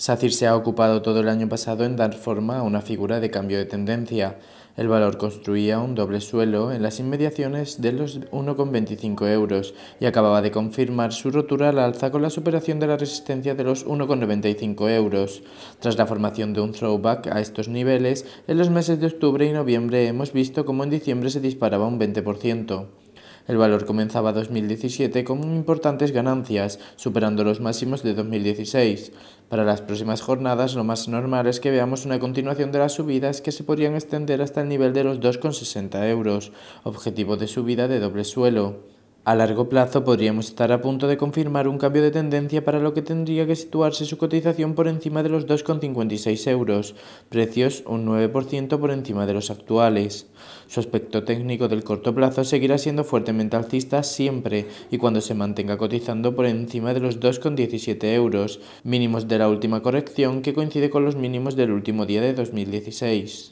SACIR se ha ocupado todo el año pasado en dar forma a una figura de cambio de tendencia. El valor construía un doble suelo en las inmediaciones de los 1,25 euros y acababa de confirmar su rotura al alza con la superación de la resistencia de los 1,95 euros. Tras la formación de un throwback a estos niveles, en los meses de octubre y noviembre hemos visto cómo en diciembre se disparaba un 20%. El valor comenzaba 2017 con importantes ganancias, superando los máximos de 2016. Para las próximas jornadas lo más normal es que veamos una continuación de las subidas que se podrían extender hasta el nivel de los 2,60 euros, objetivo de subida de doble suelo. A largo plazo podríamos estar a punto de confirmar un cambio de tendencia para lo que tendría que situarse su cotización por encima de los 2,56 euros, precios un 9% por encima de los actuales. Su aspecto técnico del corto plazo seguirá siendo fuertemente alcista siempre y cuando se mantenga cotizando por encima de los 2,17 euros, mínimos de la última corrección que coincide con los mínimos del último día de 2016.